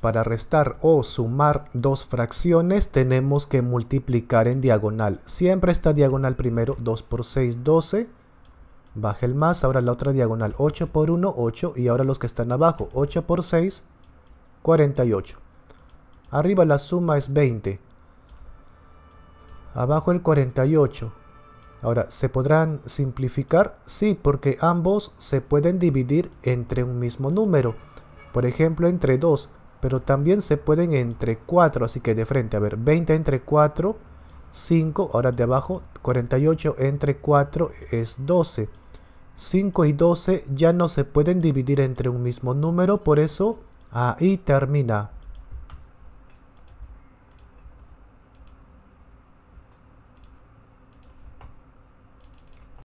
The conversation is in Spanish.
Para restar o sumar dos fracciones tenemos que multiplicar en diagonal. Siempre está diagonal primero, 2 por 6, 12. Baja el más, ahora la otra diagonal, 8 por 1, 8. Y ahora los que están abajo, 8 por 6, 48. Arriba la suma es 20. Abajo el 48. Ahora, ¿se podrán simplificar? Sí, porque ambos se pueden dividir entre un mismo número. Por ejemplo, entre 2. Pero también se pueden entre 4, así que de frente, a ver, 20 entre 4, 5, ahora de abajo, 48 entre 4 es 12. 5 y 12 ya no se pueden dividir entre un mismo número, por eso ahí termina.